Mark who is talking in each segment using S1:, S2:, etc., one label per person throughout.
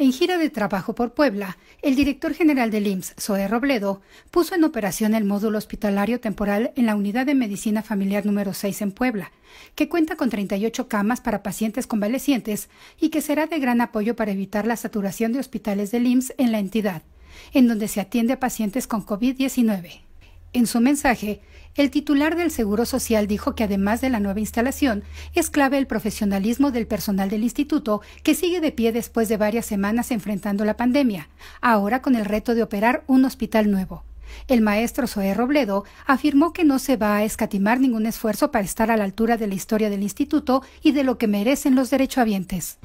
S1: En gira de trabajo por Puebla, el director general del IMSS, Zoe Robledo, puso en operación el módulo hospitalario temporal en la Unidad de Medicina Familiar número 6 en Puebla, que cuenta con 38 camas para pacientes convalecientes y que será de gran apoyo para evitar la saturación de hospitales del IMSS en la entidad, en donde se atiende a pacientes con COVID-19. En su mensaje, el titular del Seguro Social dijo que además de la nueva instalación, es clave el profesionalismo del personal del instituto que sigue de pie después de varias semanas enfrentando la pandemia, ahora con el reto de operar un hospital nuevo. El maestro Zoé Robledo afirmó que no se va a escatimar ningún esfuerzo para estar a la altura de la historia del instituto y de lo que merecen los derechohabientes.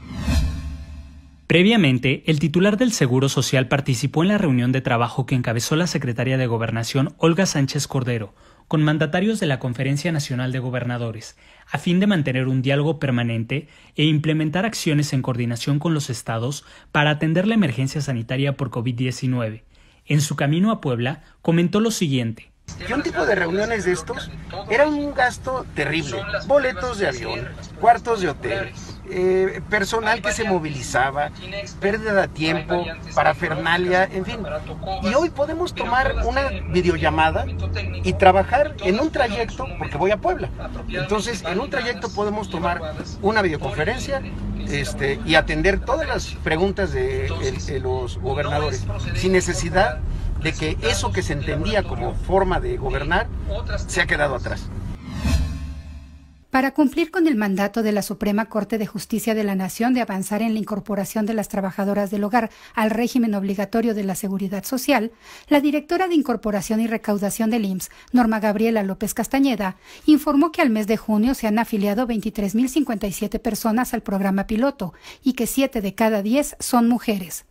S2: Previamente, el titular del Seguro Social participó en la reunión de trabajo que encabezó la secretaria de Gobernación Olga Sánchez Cordero con mandatarios de la Conferencia Nacional de Gobernadores, a fin de mantener un diálogo permanente e implementar acciones en coordinación con los estados para atender la emergencia sanitaria por COVID-19. En su camino a Puebla, comentó lo siguiente.
S3: Y un tipo de reuniones de estos era un gasto terrible. Boletos de avión, cuartos de hotel, eh, personal que se movilizaba, pérdida de tiempo, parafernalia, en fin. Y hoy podemos tomar una videollamada y trabajar en un trayecto, porque voy a Puebla. Entonces, en un trayecto podemos tomar una videoconferencia este, y atender todas las preguntas de, de los gobernadores, sin necesidad de que eso que se entendía como forma de gobernar se ha quedado atrás.
S1: Para cumplir con el mandato de la Suprema Corte de Justicia de la Nación de avanzar en la incorporación de las trabajadoras del hogar al régimen obligatorio de la seguridad social, la directora de Incorporación y Recaudación del IMSS, Norma Gabriela López Castañeda, informó que al mes de junio se han afiliado 23.057 personas al programa piloto y que 7 de cada 10 son mujeres.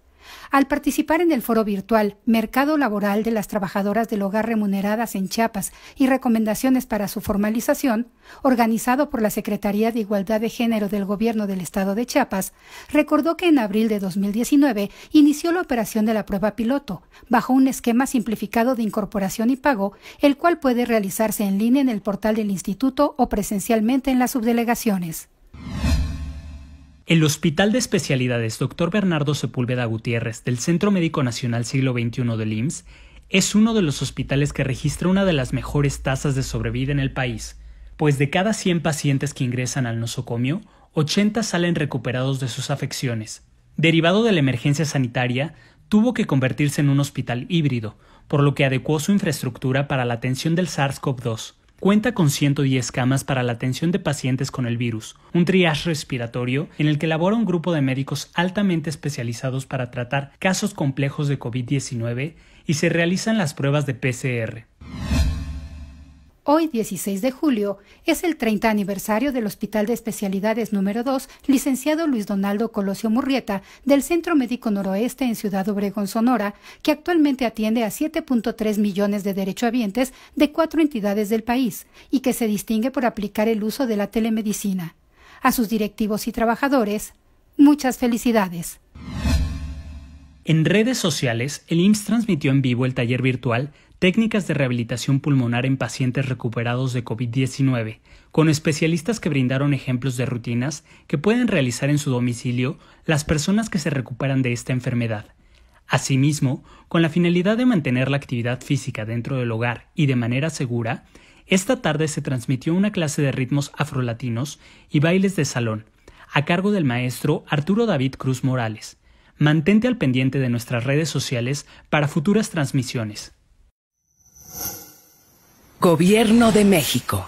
S1: Al participar en el foro virtual Mercado Laboral de las Trabajadoras del Hogar Remuneradas en Chiapas y recomendaciones para su formalización, organizado por la Secretaría de Igualdad de Género del Gobierno del Estado de Chiapas, recordó que en abril de 2019 inició la operación de la prueba piloto, bajo un esquema simplificado de incorporación y pago, el cual puede realizarse en línea en el portal del instituto o presencialmente en las subdelegaciones.
S2: El Hospital de Especialidades Dr. Bernardo Sepúlveda Gutiérrez del Centro Médico Nacional Siglo XXI del IMSS es uno de los hospitales que registra una de las mejores tasas de sobrevida en el país, pues de cada 100 pacientes que ingresan al nosocomio, 80 salen recuperados de sus afecciones. Derivado de la emergencia sanitaria, tuvo que convertirse en un hospital híbrido, por lo que adecuó su infraestructura para la atención del SARS-CoV-2, Cuenta con 110 camas para la atención de pacientes con el virus, un triage respiratorio en el que labora un grupo de médicos altamente especializados para tratar casos complejos de COVID-19 y se realizan las pruebas de PCR.
S1: Hoy, 16 de julio, es el 30 aniversario del Hospital de Especialidades número 2, licenciado Luis Donaldo Colosio Murrieta, del Centro Médico Noroeste en Ciudad Obregón, Sonora, que actualmente atiende a 7.3 millones de derechohabientes de cuatro entidades del país y que se distingue por aplicar el uso de la telemedicina. A sus directivos y trabajadores, muchas felicidades.
S2: En redes sociales, el IMSS transmitió en vivo el taller virtual Técnicas de Rehabilitación Pulmonar en Pacientes Recuperados de COVID-19, con especialistas que brindaron ejemplos de rutinas que pueden realizar en su domicilio las personas que se recuperan de esta enfermedad. Asimismo, con la finalidad de mantener la actividad física dentro del hogar y de manera segura, esta tarde se transmitió una clase de ritmos afrolatinos y bailes de salón, a cargo del maestro Arturo David Cruz Morales, Mantente al pendiente de nuestras redes sociales para futuras transmisiones.
S1: Gobierno de México.